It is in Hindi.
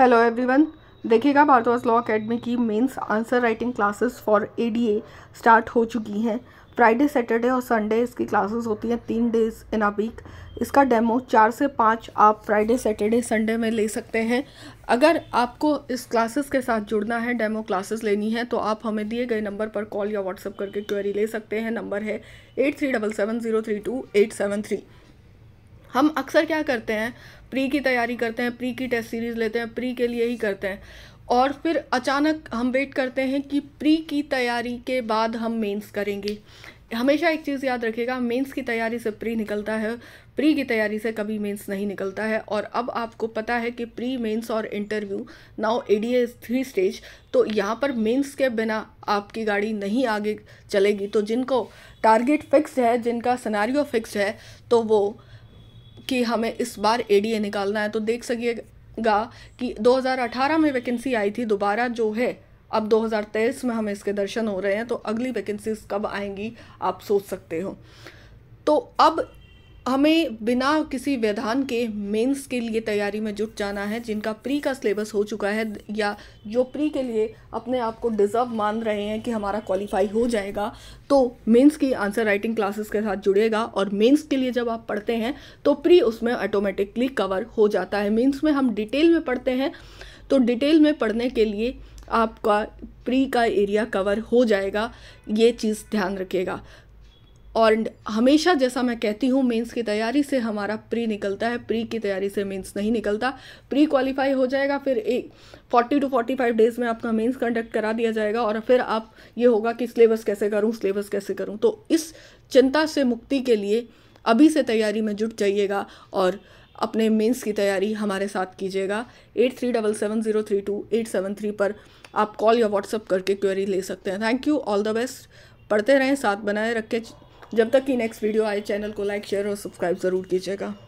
हेलो एवरीवन देखिएगा भारद्वाज लॉ अकेडमी की mains answer writing classes for ADA start हो चुकी हैं फ्राइडे सैटरडे और संडे इसकी क्लासेस होती हैं तीन डेज इन अ वीक इसका डेमो चार से पाँच आप फ्राइडे सैटरडे संडे में ले सकते हैं अगर आपको इस क्लासेस के साथ जुड़ना है डेमो क्लासेस लेनी है तो आप हमें दिए गए नंबर पर कॉल या व्हाट्सअप करके क्वेरी ले सकते हैं नंबर है eight three double seven zero three two eight seven three हम अक्सर क्या करते हैं प्री की तैयारी करते हैं प्री की टेस्ट सीरीज़ लेते हैं प्री के लिए ही करते हैं और फिर अचानक हम वेट करते हैं कि प्री की तैयारी के बाद हम मेंस करेंगे हमेशा एक चीज़ याद रखिएगा मेंस की तैयारी से प्री निकलता है प्री की तैयारी से कभी मेंस नहीं निकलता है और अब आपको पता है कि प्री मेंस और interview now A D S three stage तो यहाँ पर मेंस के बिना आपकी गाड़ी नहीं आगे चलेगी तो जिनको टारगेट फिक्स है जिनका सिनारियो फिक्स है तो वो कि हमें इस बार एडीए निकालना है तो देख सकिएगा कि 2018 में वैकेंसी आई थी दोबारा जो है अब 2023 में हमें इसके दर्शन हो रहे हैं तो अगली वैकेंसीज कब आएंगी आप सोच सकते हो तो अब हमें बिना किसी व्यवधान के मेंस के लिए तैयारी में जुट जाना है जिनका प्री का सिलेबस हो चुका है या जो प्री के लिए अपने आप को डिज़र्व मान रहे हैं कि हमारा क्वालिफाई हो जाएगा तो मेंस की आंसर राइटिंग क्लासेस के साथ जुड़ेगा और मेंस के लिए जब आप पढ़ते हैं तो प्री उसमें ऑटोमेटिकली कवर हो जाता है मीन्स में हम डिटेल में पढ़ते हैं तो डिटेल में पढ़ने के लिए आपका प्री का एरिया कवर हो जाएगा ये चीज़ ध्यान रखिएगा और हमेशा जैसा मैं कहती हूँ मेंस की तैयारी से हमारा प्री निकलता है प्री की तैयारी से मेंस नहीं निकलता प्री क्वालिफाई हो जाएगा फिर एक forty to forty five days में आपका मेंस कंडक्ट करा दिया जाएगा और फिर आप ये होगा कि सिलेबस कैसे करूँ सिलेबस कैसे करूँ तो इस चिंता से मुक्ति के लिए अभी से तैयारी में जुट जाइएगा और अपने मेंस की तैयारी हमारे साथ कीजिएगा eight three double seven zero three two eight seven three पर आप कॉल या व्हाट्सअप करके क्वेरी ले सकते हैं thank you all the best पढ़ते रहें साथ बनाए रखें जब तक कि नेक्स्ट वीडियो आए चैनल को लाइक शेयर और सब्सक्राइब ज़रूर कीजिएगा